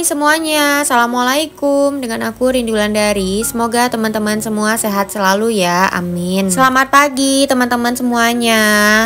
Hai semuanya, Assalamualaikum Dengan aku Rindu Landari Semoga teman-teman semua sehat selalu ya, amin Selamat pagi teman-teman semuanya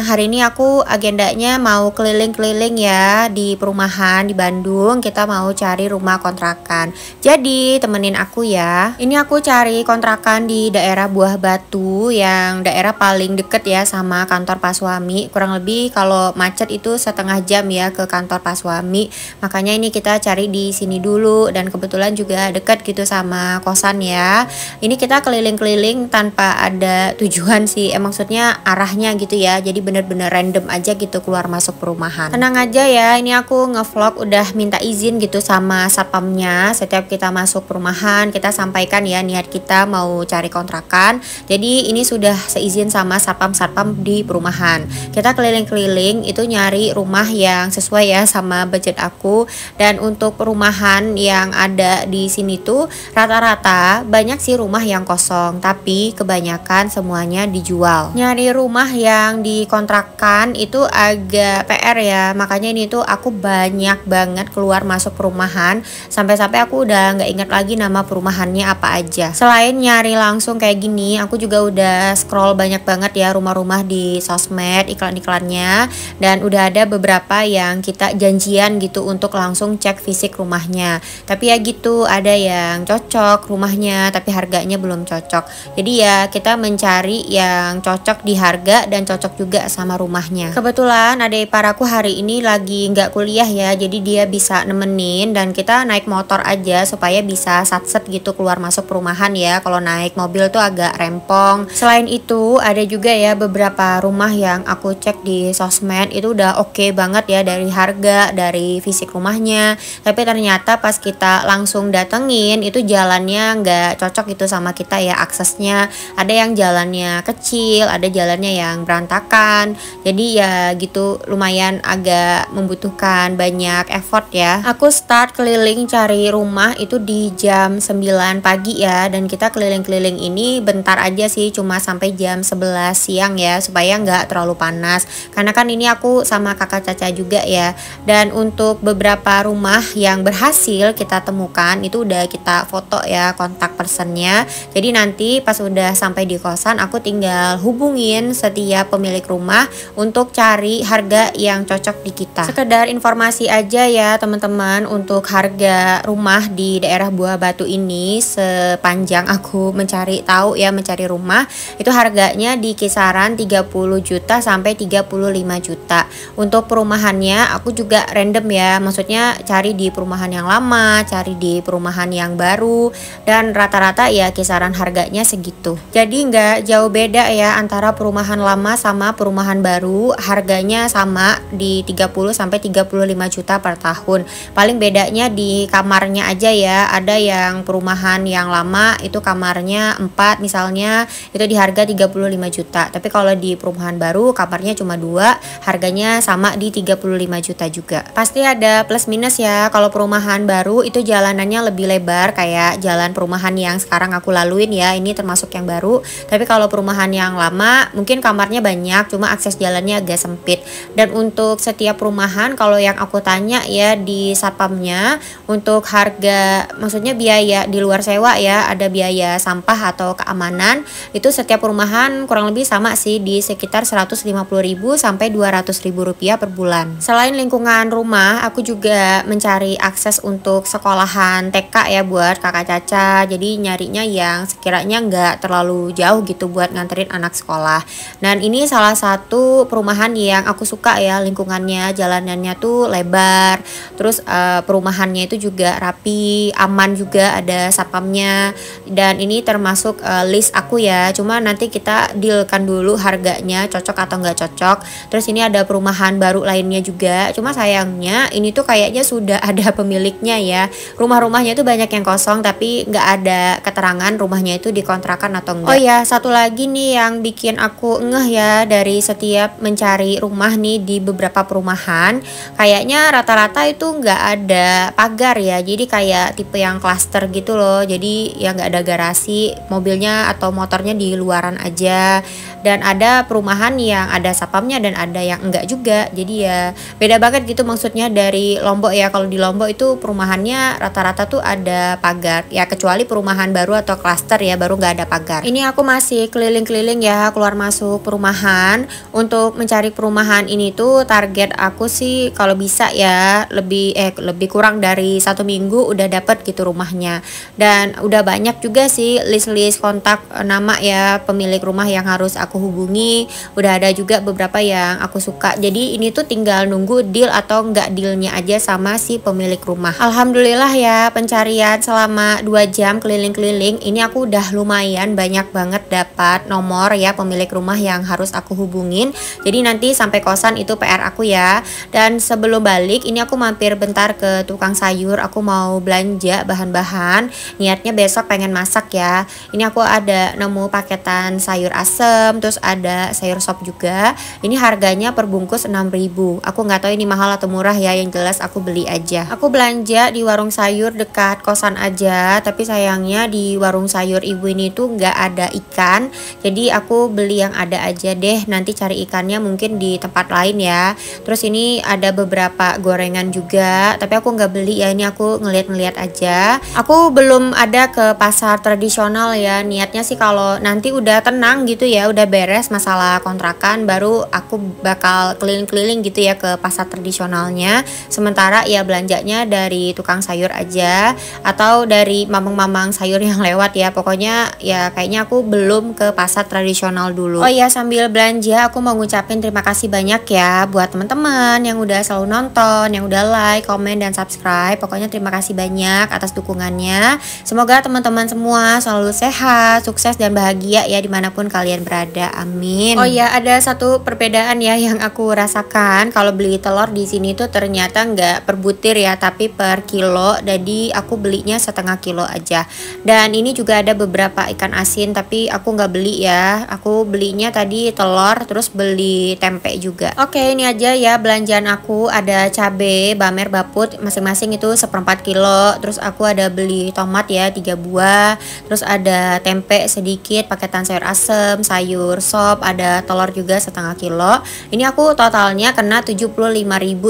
Hari ini aku agendanya mau keliling-keliling ya Di perumahan di Bandung Kita mau cari rumah kontrakan Jadi temenin aku ya Ini aku cari kontrakan di daerah Buah Batu Yang daerah paling deket ya sama kantor Pak Suami Kurang lebih kalau macet itu setengah jam ya ke kantor Pak Suami Makanya ini kita cari di sini dulu dan kebetulan juga dekat gitu sama kosan ya. Ini kita keliling-keliling tanpa ada tujuan sih. Eh, maksudnya arahnya gitu ya. Jadi bener-bener random aja gitu keluar masuk perumahan. Tenang aja ya, ini aku ngevlog udah minta izin gitu sama satpamnya. Setiap kita masuk perumahan, kita sampaikan ya niat kita mau cari kontrakan. Jadi ini sudah seizin sama satpam-satpam di perumahan. Kita keliling-keliling itu nyari rumah yang sesuai ya sama budget aku dan untuk perumahan perumahan yang ada di sini tuh rata-rata banyak sih rumah yang kosong, tapi kebanyakan semuanya dijual. Nyari rumah yang dikontrakkan itu agak PR ya, makanya ini tuh aku banyak banget keluar masuk perumahan sampai-sampai aku udah nggak ingat lagi nama perumahannya apa aja. Selain nyari langsung kayak gini, aku juga udah scroll banyak banget ya rumah-rumah di sosmed iklan-iklannya dan udah ada beberapa yang kita janjian gitu untuk langsung cek fisik rumah rumahnya tapi ya gitu ada yang cocok rumahnya tapi harganya belum cocok jadi ya kita mencari yang cocok di harga dan cocok juga sama rumahnya kebetulan ada paraku hari ini lagi nggak kuliah ya jadi dia bisa nemenin dan kita naik motor aja supaya bisa satset gitu keluar masuk perumahan ya kalau naik mobil tuh agak rempong selain itu ada juga ya beberapa rumah yang aku cek di sosmed itu udah oke okay banget ya dari harga dari fisik rumahnya tapi ternyata ternyata pas kita langsung datengin itu jalannya nggak cocok itu sama kita ya aksesnya ada yang jalannya kecil ada jalannya yang berantakan jadi ya gitu lumayan agak membutuhkan banyak effort ya aku start keliling cari rumah itu di jam 9 pagi ya dan kita keliling-keliling ini bentar aja sih cuma sampai jam 11 siang ya supaya nggak terlalu panas karena kan ini aku sama kakak Caca juga ya dan untuk beberapa rumah yang berhasil hasil kita temukan itu udah kita foto ya kontak personnya jadi nanti pas udah sampai di kosan aku tinggal hubungin setiap pemilik rumah untuk cari harga yang cocok di kita sekedar informasi aja ya teman-teman untuk harga rumah di daerah Buah Batu ini sepanjang aku mencari tahu ya mencari rumah itu harganya di kisaran 30 juta sampai 35 juta untuk perumahannya aku juga random ya maksudnya cari di perumahan perumahan yang lama, cari di perumahan yang baru, dan rata-rata ya kisaran harganya segitu. Jadi nggak jauh beda ya antara perumahan lama sama perumahan baru, harganya sama di 30 sampai 35 juta per tahun. Paling bedanya di kamarnya aja ya, ada yang perumahan yang lama itu kamarnya 4 misalnya, itu di harga 35 juta. Tapi kalau di perumahan baru kamarnya cuma dua harganya sama di 35 juta juga. Pasti ada plus minus ya kalau perumahan perumahan baru itu jalanannya lebih lebar kayak jalan perumahan yang sekarang aku laluin ya ini termasuk yang baru tapi kalau perumahan yang lama mungkin kamarnya banyak cuma akses jalannya agak sempit dan untuk setiap perumahan kalau yang aku tanya ya di satpamnya untuk harga maksudnya biaya di luar sewa ya ada biaya sampah atau keamanan itu setiap perumahan kurang lebih sama sih di sekitar 150.000 sampai 200.000 rupiah per bulan selain lingkungan rumah aku juga mencari akses akses untuk sekolahan TK ya buat kakak Caca jadi nyarinya yang sekiranya nggak terlalu jauh gitu buat nganterin anak sekolah dan ini salah satu perumahan yang aku suka ya lingkungannya jalanannya tuh lebar terus uh, perumahannya itu juga rapi aman juga ada sapamnya dan ini termasuk uh, list aku ya cuma nanti kita dealkan dulu harganya cocok atau nggak cocok terus ini ada perumahan baru lainnya juga cuma sayangnya ini tuh kayaknya sudah ada pemilik miliknya ya rumah-rumahnya itu banyak yang kosong tapi nggak ada keterangan rumahnya itu dikontrakan atau enggak oh ya satu lagi nih yang bikin aku ngeh ya dari setiap mencari rumah nih di beberapa perumahan kayaknya rata-rata itu nggak ada pagar ya jadi kayak tipe yang klaster gitu loh jadi ya nggak ada garasi mobilnya atau motornya di luaran aja dan ada perumahan yang ada sapamnya dan ada yang enggak juga jadi ya beda banget gitu maksudnya dari Lombok ya kalau di Lombok itu itu perumahannya rata-rata tuh ada pagar ya kecuali perumahan baru atau klaster ya baru nggak ada pagar ini aku masih keliling-keliling ya keluar masuk perumahan untuk mencari perumahan ini tuh target aku sih kalau bisa ya lebih eh lebih kurang dari satu minggu udah dapet gitu rumahnya dan udah banyak juga sih list-list kontak eh, nama ya pemilik rumah yang harus aku hubungi udah ada juga beberapa yang aku suka jadi ini tuh tinggal nunggu deal atau nggak dealnya aja sama si pemilik rumah rumah Alhamdulillah ya pencarian selama 2 jam keliling-keliling ini aku udah lumayan banyak banget dapat nomor ya pemilik rumah yang harus aku hubungin jadi nanti sampai kosan itu PR aku ya dan sebelum balik ini aku mampir bentar ke tukang sayur aku mau belanja bahan-bahan niatnya besok pengen masak ya ini aku ada nemu paketan sayur asem terus ada sayur sop juga ini harganya per bungkus 6000 aku nggak tahu ini mahal atau murah ya yang jelas aku beli aja aku belanja belanja di warung sayur dekat kosan aja tapi sayangnya di warung sayur ibu ini tuh nggak ada ikan jadi aku beli yang ada aja deh nanti cari ikannya mungkin di tempat lain ya terus ini ada beberapa gorengan juga tapi aku nggak beli ya ini aku ngeliat-ngeliat aja aku belum ada ke pasar tradisional ya niatnya sih kalau nanti udah tenang gitu ya udah beres masalah kontrakan baru aku bakal keliling-keliling gitu ya ke pasar tradisionalnya sementara ya belanjanya dari tukang sayur aja atau dari mamang-mamang sayur yang lewat ya pokoknya ya kayaknya aku belum ke pasar tradisional dulu oh ya sambil belanja aku mau ngucapin terima kasih banyak ya buat teman-teman yang udah selalu nonton yang udah like komen dan subscribe pokoknya terima kasih banyak atas dukungannya semoga teman-teman semua selalu sehat sukses dan bahagia ya dimanapun kalian berada amin oh ya ada satu perbedaan ya yang aku rasakan kalau beli telur di sini tuh ternyata nggak per ya tapi tapi per kilo jadi aku belinya setengah kilo aja dan ini juga ada beberapa ikan asin tapi aku nggak beli ya aku belinya tadi telur terus beli tempe juga oke ini aja ya belanjaan aku ada cabe bamer baput masing-masing itu seperempat kilo terus aku ada beli tomat ya tiga buah terus ada tempe sedikit paketan sayur asem sayur sop ada telur juga setengah kilo ini aku totalnya kena 75.000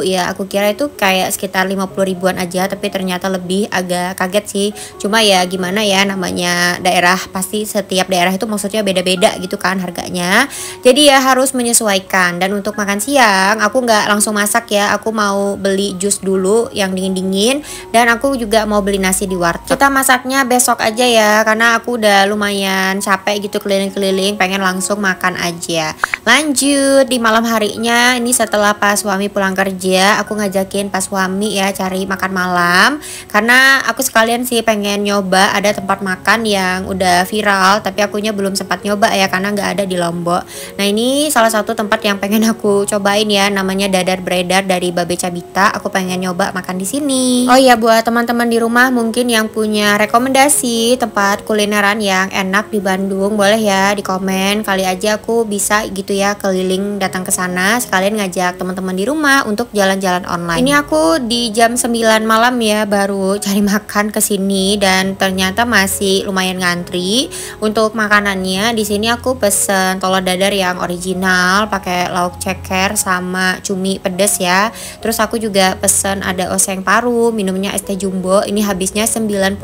ya aku kira itu kayak sekitar ribu ribuan aja tapi ternyata lebih agak kaget sih cuma ya gimana ya namanya daerah pasti setiap daerah itu maksudnya beda-beda gitu kan harganya jadi ya harus menyesuaikan dan untuk makan siang aku nggak langsung masak ya aku mau beli jus dulu yang dingin-dingin dan aku juga mau beli nasi di warteg kita masaknya besok aja ya karena aku udah lumayan capek gitu keliling-keliling pengen langsung makan aja lanjut di malam harinya ini setelah pas suami pulang kerja aku ngajakin pas suami ya cari makan malam karena aku sekalian sih pengen nyoba ada tempat makan yang udah viral tapi akunya belum sempat nyoba ya karena nggak ada di Lombok. Nah ini salah satu tempat yang pengen aku cobain ya namanya Dadar Beredar dari Babe Cabita. Aku pengen nyoba makan di sini. Oh iya buat teman-teman di rumah mungkin yang punya rekomendasi tempat kulineran yang enak di Bandung boleh ya di komen kali aja aku bisa gitu ya keliling datang ke sana sekalian ngajak teman-teman di rumah untuk jalan-jalan online. Ini aku di jam 9 9 malam ya baru cari makan ke sini dan ternyata masih lumayan ngantri. Untuk makanannya di sini aku pesen telur dadar yang original pakai lauk ceker sama cumi pedes ya. Terus aku juga pesen ada oseng paru, minumnya es teh jumbo. Ini habisnya 92.000.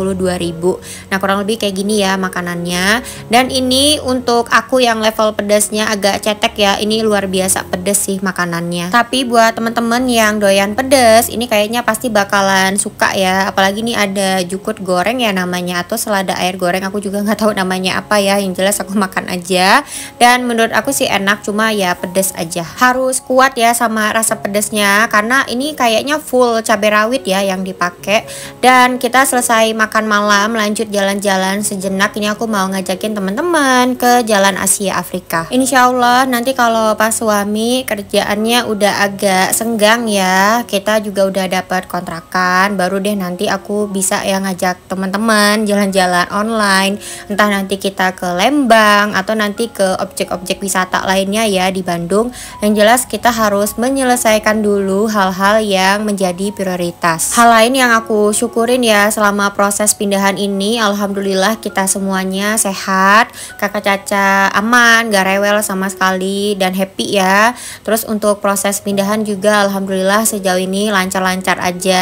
Nah, kurang lebih kayak gini ya makanannya. Dan ini untuk aku yang level pedasnya agak cetek ya. Ini luar biasa pedes sih makanannya. Tapi buat temen-temen yang doyan pedes, ini kayaknya pasti bakalan suka ya apalagi ini ada jukut goreng ya namanya atau selada air goreng aku juga nggak tahu namanya apa ya yang jelas aku makan aja dan menurut aku sih enak cuma ya pedes aja harus kuat ya sama rasa pedesnya karena ini kayaknya full cabai rawit ya yang dipakai dan kita selesai makan malam lanjut jalan-jalan sejenak ini aku mau ngajakin teman-teman ke jalan Asia Afrika Insyaallah nanti kalau pas suami kerjaannya udah agak senggang ya kita juga udah dapat kontrak kontrakan baru deh nanti aku bisa ya ngajak teman-teman jalan-jalan online entah nanti kita ke Lembang atau nanti ke objek-objek wisata lainnya ya di Bandung yang jelas kita harus menyelesaikan dulu hal-hal yang menjadi prioritas hal lain yang aku syukurin ya selama proses pindahan ini Alhamdulillah kita semuanya sehat kakak Caca aman gak rewel sama sekali dan happy ya terus untuk proses pindahan juga Alhamdulillah sejauh ini lancar-lancar aja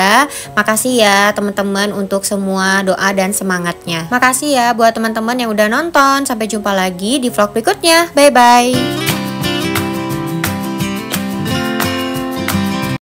Makasih ya teman-teman untuk semua doa dan semangatnya. Makasih ya buat teman-teman yang udah nonton. Sampai jumpa lagi di vlog berikutnya. Bye bye.